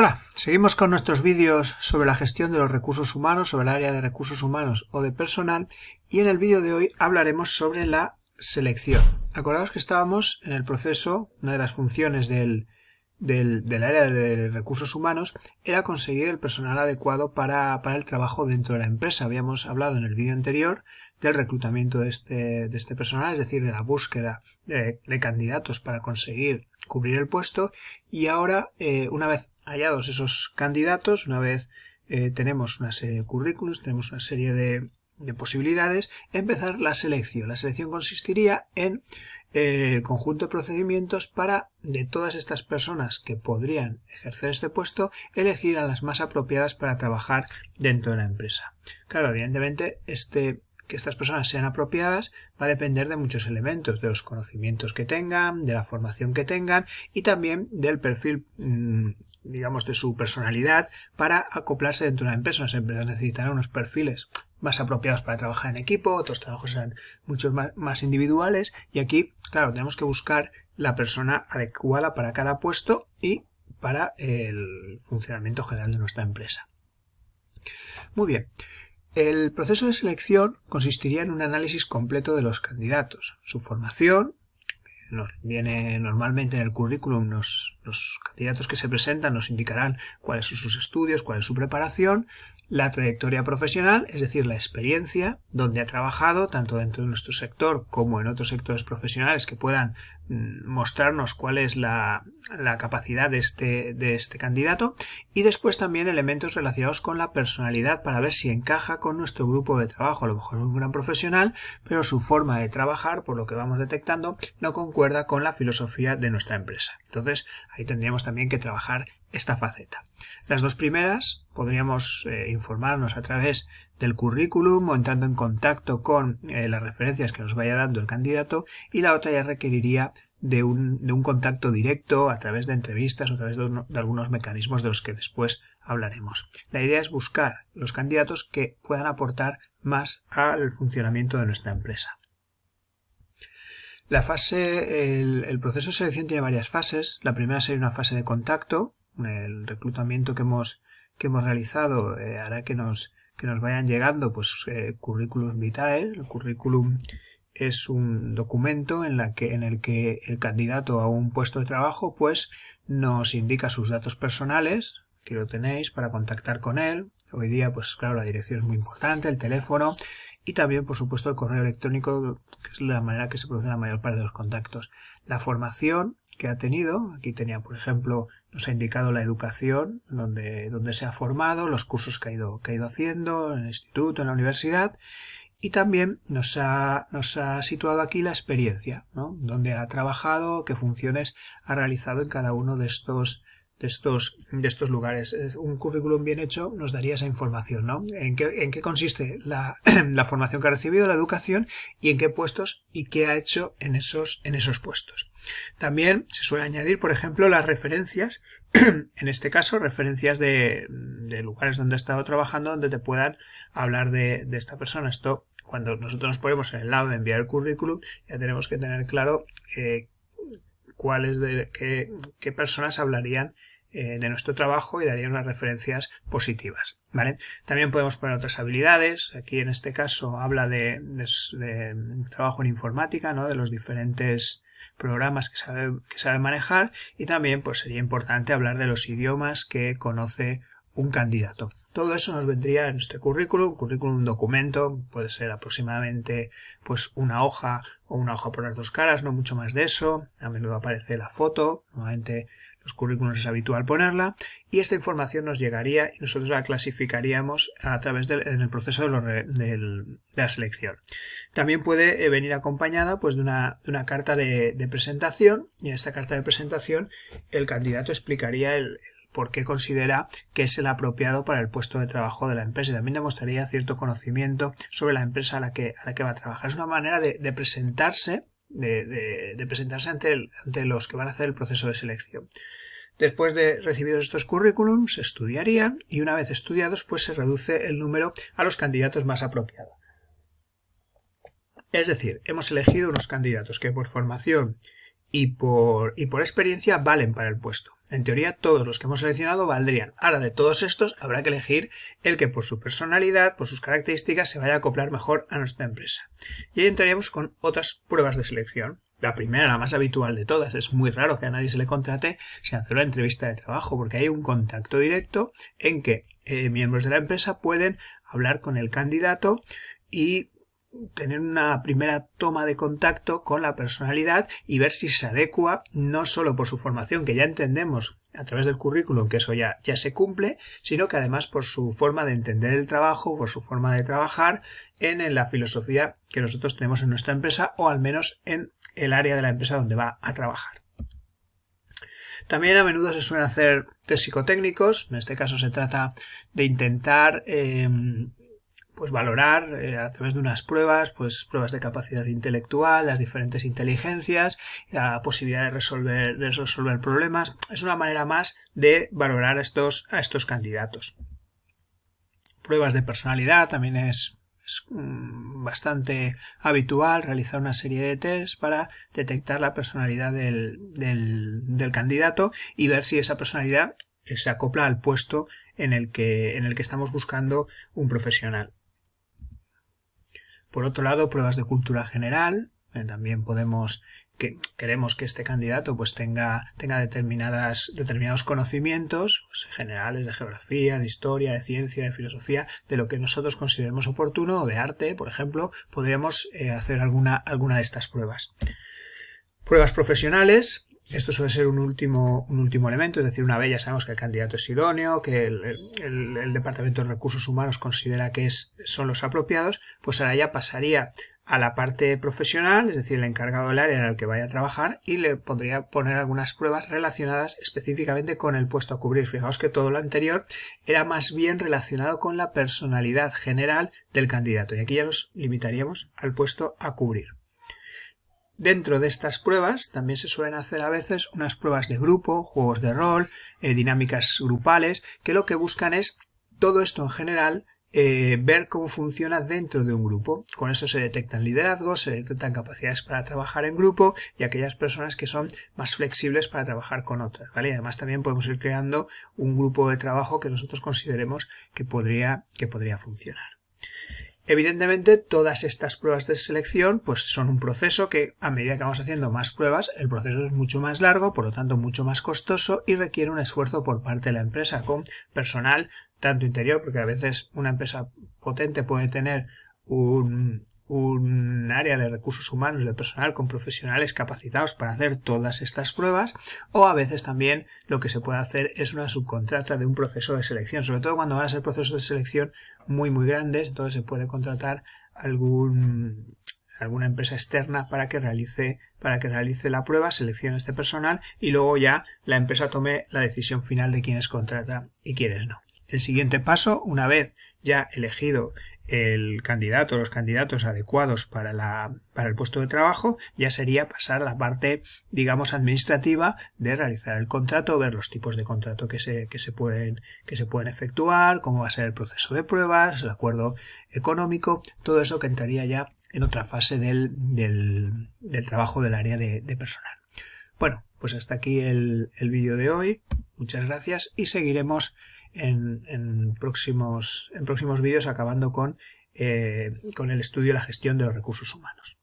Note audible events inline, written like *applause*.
Hola, seguimos con nuestros vídeos sobre la gestión de los recursos humanos, sobre el área de recursos humanos o de personal y en el vídeo de hoy hablaremos sobre la selección. Acordaos que estábamos en el proceso, una de las funciones del, del, área de recursos humanos era conseguir el personal adecuado para, para el trabajo dentro de la empresa. Habíamos hablado en el vídeo anterior del reclutamiento de este, de este personal, es decir, de la búsqueda de, candidatos para conseguir cubrir el puesto. Y ahora, eh, una vez hallados esos candidatos, una vez eh, tenemos una serie de currículums, tenemos una serie de, posibilidades, empezar la selección. La selección consistiría en eh, el conjunto de procedimientos para, de todas estas personas que podrían ejercer este puesto, elegir a las más apropiadas para trabajar dentro de la empresa. Claro, evidentemente, este que estas personas sean apropiadas va a depender de muchos elementos, de los conocimientos que tengan, de la formación que tengan y también del perfil, mm, digamos, de su personalidad para acoplarse dentro de una empresa. Las empresas necesitarán unos perfiles más apropiados para trabajar en equipo, otros trabajos serán muchos más, más individuales y aquí, claro, tenemos que buscar la persona adecuada para cada puesto y para el funcionamiento general de nuestra empresa. Muy bien. El proceso de selección consistiría en un análisis completo de los candidatos, su formación, viene normalmente en el currículum, los candidatos que se presentan nos indicarán cuáles son sus estudios, cuál es su preparación, la trayectoria profesional, es decir, la experiencia, donde ha trabajado, tanto dentro de nuestro sector como en otros sectores profesionales que puedan mm, mostrarnos cuál es la, capacidad de este, de este candidato, y después también elementos relacionados con la personalidad para ver si encaja con nuestro grupo de trabajo. A lo mejor es un gran profesional, pero su forma de trabajar, por lo que vamos detectando, no concuerda con la filosofía de nuestra empresa. Entonces, ahí tendríamos también que trabajar esta faceta. Las dos primeras podríamos eh, informarnos a través del currículum o entrando en contacto con eh, las referencias que nos vaya dando el candidato y la otra ya requeriría de un, contacto directo a través de entrevistas o a través de algunos mecanismos de los que después hablaremos. La idea es buscar los candidatos que puedan aportar más al funcionamiento de nuestra empresa. La fase, el, proceso de selección tiene varias fases. La primera sería una fase de contacto. El reclutamiento que hemos, que hemos realizado eh, hará que nos, que nos vayan llegando pues eh, currículum vitae. El currículum es un documento en, la que, en el que el candidato a un puesto de trabajo pues nos indica sus datos personales, que lo tenéis para contactar con él. Hoy día pues claro la dirección es muy importante, el teléfono, y también, por supuesto, el correo electrónico, que es la manera que se produce la mayor parte de los contactos. La formación que ha tenido, aquí tenía, por ejemplo, nos ha indicado la educación, donde, donde se ha formado, los cursos que ha, ido, que ha ido haciendo, en el instituto, en la universidad, y también nos ha, nos ha situado aquí la experiencia, ¿no? donde ha trabajado, qué funciones ha realizado en cada uno de estos de estos, de estos lugares. Un currículum bien hecho nos daría esa información, ¿no? ¿En qué, consiste *clears throat* la, formación que ha recibido, la educación y en qué puestos y qué ha hecho en esos, en esos puestos. También se suele añadir, por ejemplo, las referencias, *clears throat* en este caso, referencias de, lugares donde ha estado trabajando, donde te puedan hablar de, esta persona. Esto, cuando nosotros nos ponemos en el lado de enviar el currículum, ya tenemos que tener claro eh, cuáles de qué, qué personas hablarían eh, de nuestro trabajo y daría unas referencias positivas. ¿vale? También podemos poner otras habilidades. Aquí en este caso habla de, trabajo en informática, ¿no? de los diferentes programas que sabe, que manejar y también pues sería importante hablar de los idiomas que conoce un candidato. Todo eso nos vendría en este currículum, currículum un documento, puede ser aproximadamente pues una hoja o una hoja por las dos caras, no mucho más de eso. A menudo aparece la foto, normalmente los currículos es habitual ponerla, y esta información nos llegaría y nosotros la clasificaríamos a través del en el proceso de, la selección. También puede eh, venir acompañada pues, de, una, de una carta de, presentación, y en esta carta de presentación el candidato explicaría el, por qué considera que es el apropiado para el puesto de trabajo de la empresa. Y también demostraría cierto conocimiento sobre la empresa a la que, a la que va a trabajar. Es una manera de presentarse de, presentarse ante, ante los que van a hacer el proceso de selección. Después de recibidos estos currículums, se estudiarían y una vez estudiados, pues se reduce el número a los candidatos más apropiados. Es decir, hemos elegido unos candidatos que por formación y por, y por experiencia valen para el puesto. En teoría todos los que hemos seleccionado valdrían. Ahora de todos estos habrá que elegir el que por su personalidad, por sus características, se vaya a acoplar mejor a nuestra empresa. Y ahí entraríamos con otras pruebas de selección. La primera, la más habitual de todas, es muy raro que a nadie se le contrate sin hacer una entrevista de trabajo, porque hay un contacto directo en que eh, miembros de la empresa pueden hablar con el candidato y tener una primera toma de contacto con la personalidad y ver si se adecua no solo por su formación, que ya entendemos a través del currículum que eso ya, ya se cumple, sino que además por su forma de entender el trabajo, por su forma de trabajar en, la filosofía que nosotros tenemos en nuestra empresa o al menos en el área de la empresa donde va a trabajar. También a menudo se suelen hacer test psicotécnicos, en este caso se trata de intentar eh, pues valorar eh, a través de unas pruebas, pues pruebas de capacidad intelectual, las diferentes inteligencias, la posibilidad de resolver, resolver problemas. Es una manera más de valorar a estos, estos candidatos. Pruebas de personalidad también es, mm, bastante habitual realizar una serie de test para detectar la personalidad del, del candidato y ver si esa personalidad se acopla al puesto en el que, en el que estamos buscando un profesional. Por otro lado, pruebas de cultura general, eh, también podemos que queremos que este candidato pues tenga, tenga determinadas, determinados conocimientos pues, generales de geografía, de historia, de ciencia, de filosofía, de lo que nosotros consideremos oportuno, o de arte, por ejemplo, podríamos eh, hacer alguna, alguna de estas pruebas. Pruebas profesionales, esto suele ser un último, un último elemento, es decir, una vez ya sabemos que el candidato es idóneo, que el, Departamento de Recursos Humanos considera que es, son los apropiados, pues ahora ya pasaría a la parte profesional, es decir, el encargado del área en el que vaya a trabajar, y le podría poner algunas pruebas relacionadas específicamente con el puesto a cubrir. Fijaos que todo lo anterior era más bien relacionado con la personalidad general del candidato, y aquí ya nos limitaríamos al puesto a cubrir. Dentro de estas pruebas también se suelen hacer a veces unas pruebas de grupo, juegos de rol, eh, dinámicas grupales, que lo que buscan es todo esto en general, eh, ver cómo funciona dentro de un grupo. Con eso se detectan liderazgos, se detectan capacidades para trabajar en grupo y aquellas personas que son más flexibles para trabajar con otras, además también podemos ir creando un grupo de trabajo que nosotros consideremos que podría, que podría funcionar. Evidentemente, todas estas pruebas de selección pues, son un proceso que, a medida que vamos haciendo más pruebas, el proceso es mucho más largo, por lo tanto, mucho más costoso y requiere un esfuerzo por parte de la empresa con personal, tanto interior, porque a veces una empresa potente puede tener un, un área de recursos humanos de personal con profesionales capacitados para hacer todas estas pruebas o a veces también lo que se puede hacer es una subcontrata de un proceso de selección sobre todo cuando van a ser procesos de selección muy muy grandes entonces se puede contratar algún alguna empresa externa para que realice para que realice la prueba, seleccione este personal y luego ya la empresa tome la decisión final de quiénes contrata y quiénes no. El siguiente paso, una vez ya elegido el candidato, los candidatos adecuados para, la, para el puesto de trabajo, ya sería pasar a la parte, digamos, administrativa de realizar el contrato, ver los tipos de contrato que se, que se, pueden, que se pueden efectuar, cómo va a ser el proceso de pruebas, el acuerdo económico, todo eso que entraría ya en otra fase del, del, trabajo del área de, de, personal. Bueno, pues hasta aquí el, el vídeo de hoy. Muchas gracias y seguiremos en, próximos, en próximos vídeos acabando con, eh, el estudio de la gestión de los recursos humanos.